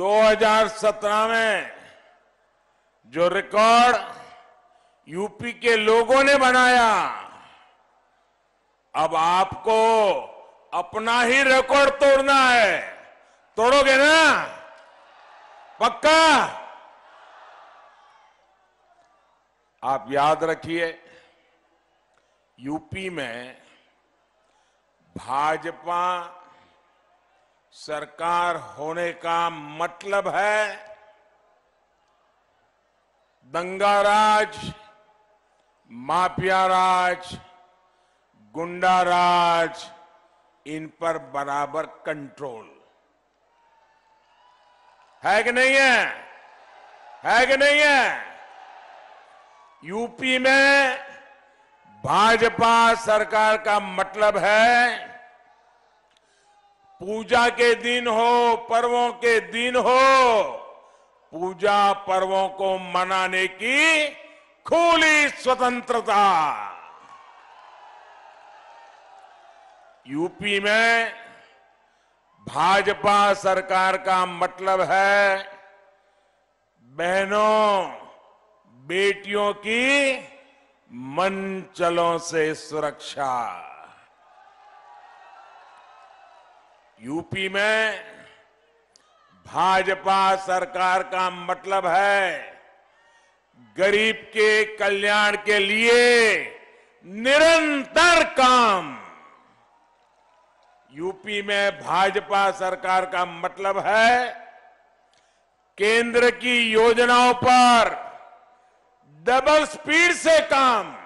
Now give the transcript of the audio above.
2017 में जो record UP के लोगों ने बनाया अब आपको अपना ही रिकॉर्ड तोड़ना है तोड़ोगे ना पक्का आप याद रखिए यूपी में भाजपा सरकार होने का मतलब है दंगा राज माफिया राज गुंडा राज इन पर बराबर कंट्रोल है कि नहीं है है कि नहीं है यूपी में भाजपा सरकार का मतलब है पूजा के दिन हो पर्वों के दिन हो पूजा पर्वों को मनाने की खुली स्वतंत्रता यूपी में भाजपा सरकार का मतलब है बहनों बेटियों की मन चलों से सुरक्षा यूपी में भाजपा सरकार का मतलब है गरीब के कल्याण के लिए निरंतर काम यूपी में भाजपा सरकार का मतलब है केंद्र की योजनाओं पर डबल स्पीड से काम